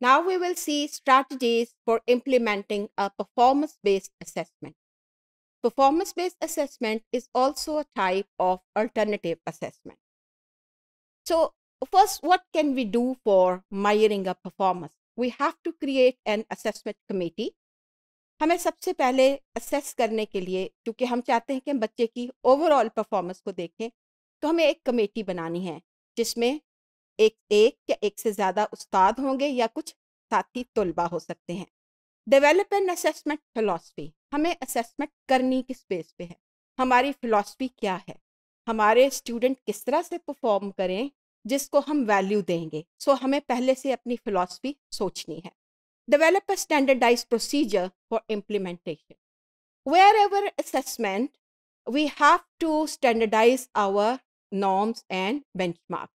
Now we will see strategies for implementing a performance-based assessment. Performance-based assessment is also a type of alternative assessment. So first, what can we do for measuring a performance? We have to create an assessment committee. हमें सबसे पहले assess करने के लिए क्योंकि हम चाहते हैं कि हम बच्चे की ओवरऑल परफॉर्मेंस को देखें तो हमें एक कमेटी बनानी है जिसमें एक एक या एक से ज़्यादा उस्ताद होंगे या कुछ साथी तलबा हो सकते हैं डेवेलप एन असेसमेंट फ़िलासफ़ी हमें असेसमेंट करनी किस बेस पे है हमारी फ़िलासफ़ी क्या है हमारे स्टूडेंट किस तरह से परफॉर्म करें जिसको हम वैल्यू देंगे सो so, हमें पहले से अपनी फ़िलासफ़ी सोचनी है develop standardize procedure for implementation wherever Wherever we have to standardize our norms and benchmark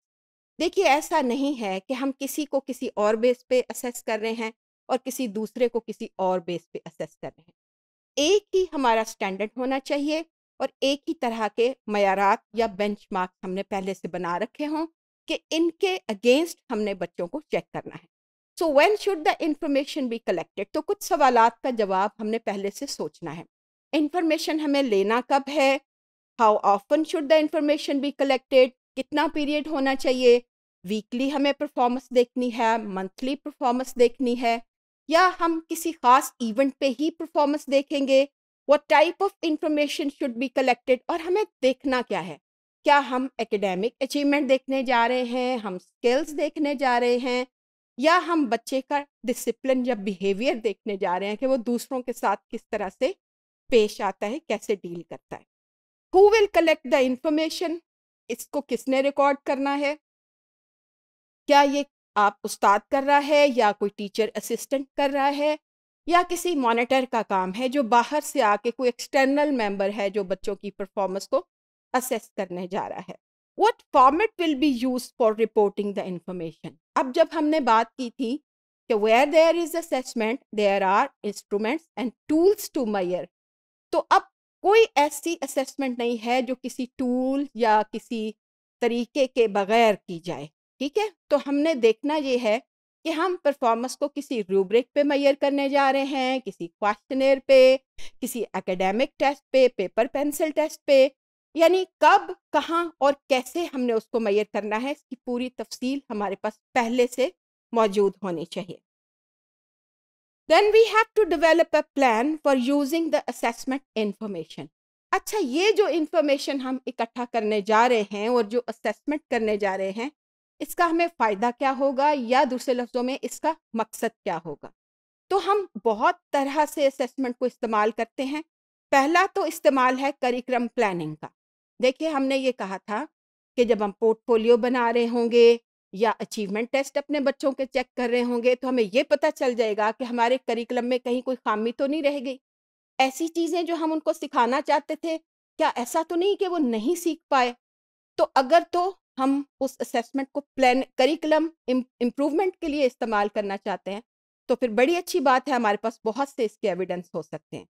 देखिए ऐसा नहीं है कि हम किसी को किसी और बेस पे असेस कर रहे हैं और किसी दूसरे को किसी और बेस पे असेस कर रहे हैं एक ही हमारा स्टैंडर्ड होना चाहिए और एक ही तरह के मैारा या बेंचमार्क हमने पहले से बना रखे हों कि इनके अगेंस्ट हमने बच्चों को चेक करना है so when should the information be collected तो कुछ सवाल का जवाब हमने पहले से सोचना है इंफॉर्मेशन हमें लेना कब है how often should the information be collected कितना पीरियड होना चाहिए वीकली हमें परफॉर्मेंस देखनी है मंथली परफॉर्मेंस देखनी है या हम किसी खास इवेंट पे ही परफॉर्मेंस देखेंगे वो type of information should be collected और हमें देखना क्या है क्या हम एकेडमिक अचीवमेंट देखने जा रहे हैं हम स्किल्स देखने जा रहे हैं या हम बच्चे का डिसिप्लिन या बिहेवियर देखने जा रहे हैं कि वो दूसरों के साथ किस तरह से पेश आता है कैसे डील करता है who will collect the information इसको किसने रिकॉर्ड करना है क्या ये आप उस्ताद कर रहा है या कोई टीचर असिस्टेंट कर रहा है या किसी मॉनिटर का काम है जो बाहर से आके कोई एक्सटर्नल मेंबर है जो बच्चों की परफॉर्मेंस को असेस करने जा रहा है what format will be use for reporting the information अब जब हमने बात की थी कि where there is assessment there are instruments and tools to measure तो अब कोई ऐसी असेसमेंट नहीं है जो किसी टूल या किसी तरीके के बगैर की जाए ठीक है तो हमने देखना ये है कि हम परफॉर्मेंस को किसी रूब्रिक पे मैयर करने जा रहे हैं किसी क्वेश्चनर पे किसी एकेडमिक टेस्ट पे पेपर पेंसिल टेस्ट पे यानी कब कहाँ और कैसे हमने उसको मैयर करना है इसकी पूरी तफसील हमारे पास पहले से मौजूद होनी चाहिए then we have to develop a plan for using the assessment information अच्छा ये जो इन्फॉर्मेशन हम इकट्ठा करने जा रहे हैं और जो असेसमेंट करने जा रहे हैं इसका हमें फ़ायदा क्या होगा या दूसरे लफ्ज़ों में इसका मकसद क्या होगा तो हम बहुत तरह से असेसमेंट को इस्तेमाल करते हैं पहला तो इस्तेमाल है करिक्रम प्लानिंग का देखिए हमने ये कहा था कि जब हम पोर्टफोलियो बना रहे होंगे या अचीवमेंट टेस्ट अपने बच्चों के चेक कर रहे होंगे तो हमें ये पता चल जाएगा कि हमारे करिकुलम में कहीं कोई खामी तो नहीं रह गई ऐसी चीज़ें जो हम उनको सिखाना चाहते थे क्या ऐसा तो नहीं कि वो नहीं सीख पाए तो अगर तो हम उस असेसमेंट को प्लान करिकुलम इम्प्रूवमेंट के लिए इस्तेमाल करना चाहते हैं तो फिर बड़ी अच्छी बात है हमारे पास बहुत से इसके एविडेंस हो सकते हैं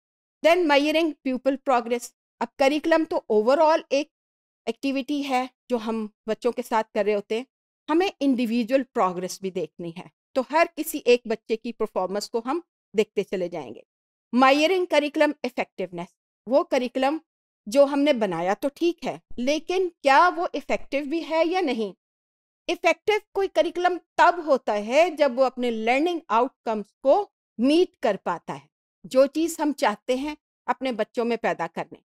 देन मयरिंग पीपल प्रोग्रेस अब करिकुलम तो ओवरऑल एक एक्टिविटी है जो हम बच्चों के साथ कर रहे होते हैं हमें इंडिविजुअल प्रोग्रेस भी देखनी है तो हर किसी एक बच्चे की परफॉर्मेंस को हम देखते चले जाएंगे मायरिंग करिकुलम इफेक्टिवनेस वो करिकुलम जो हमने बनाया तो ठीक है लेकिन क्या वो इफेक्टिव भी है या नहीं इफेक्टिव कोई करिकुलम तब होता है जब वो अपने लर्निंग आउटकम्स को मीट कर पाता है जो चीज़ हम चाहते हैं अपने बच्चों में पैदा करने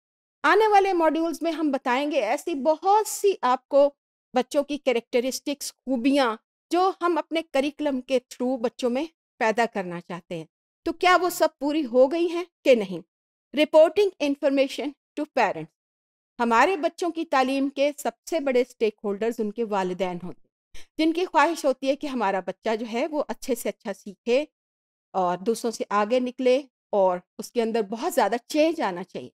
आने वाले मॉड्यूल्स में हम बताएंगे ऐसी बहुत सी आपको बच्चों की कैरेक्टरिस्टिक्स खूबियाँ जो हम अपने करिकुलम के थ्रू बच्चों में पैदा करना चाहते हैं तो क्या वो सब पूरी हो गई हैं कि नहीं रिपोर्टिंग इंफॉर्मेशन टू पेरेंट्स हमारे बच्चों की तालीम के सबसे बड़े स्टेक होल्डर्स उनके वालदेन होते हैं जिनकी ख्वाहिश होती है कि हमारा बच्चा जो है वो अच्छे से अच्छा सीखे और दूसरों से आगे निकले और उसके अंदर बहुत ज़्यादा चेंज आना चाहिए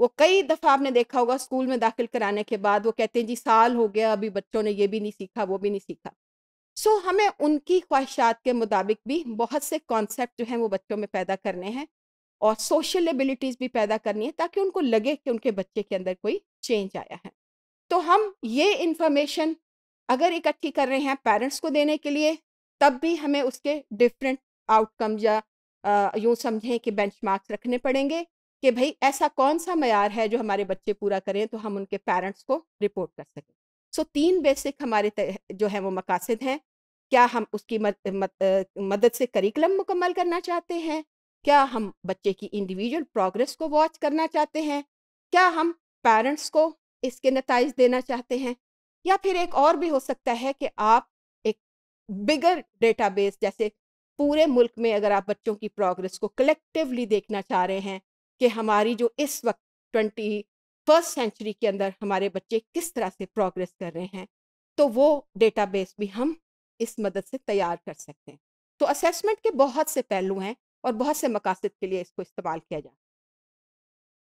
वो कई दफ़ा आपने देखा होगा स्कूल में दाखिल कराने के बाद वो कहते हैं जी साल हो गया अभी बच्चों ने ये भी नहीं सीखा वो भी नहीं सीखा सो so, हमें उनकी ख्वाहिशात के मुताबिक भी बहुत से कॉन्सेप्ट जो हैं वो बच्चों में पैदा करने हैं और सोशल एबिलिटीज़ भी पैदा करनी है ताकि उनको लगे कि उनके बच्चे के अंदर कोई चेंज आया है तो हम ये इंफॉर्मेशन अगर इकट्ठी कर रहे हैं पेरेंट्स को देने के लिए तब भी हमें उसके डिफरेंट आउटकम या यूँ समझें कि बेंचमार्क्स रखने पड़ेंगे कि भाई ऐसा कौन सा मैार है जो हमारे बच्चे पूरा करें तो हम उनके पेरेंट्स को रिपोर्ट कर सकें सो so, तीन बेसिक हमारे जो है वो मकासद हैं क्या हम उसकी मद, मद, मदद से करिकुलम मुकम्मल करना चाहते हैं क्या हम बच्चे की इंडिविजुअल प्रोग्रेस को वॉच करना चाहते हैं क्या हम पेरेंट्स को इसके नतज देना चाहते हैं या फिर एक और भी हो सकता है कि आप एक बिगर डेटाबेस जैसे पूरे मुल्क में अगर आप बच्चों की प्रोग्रेस को कलेक्टिवली देखना चाह रहे हैं कि हमारी जो इस वक्त ट्वेंटी फर्स्ट सेंचुरी के अंदर हमारे बच्चे किस तरह से प्रोग्रेस कर रहे हैं तो वो डेटाबेस भी हम इस मदद से तैयार कर सकते हैं तो असेसमेंट के बहुत से पहलू हैं और बहुत से मकासद के लिए इसको इस्तेमाल किया जाता है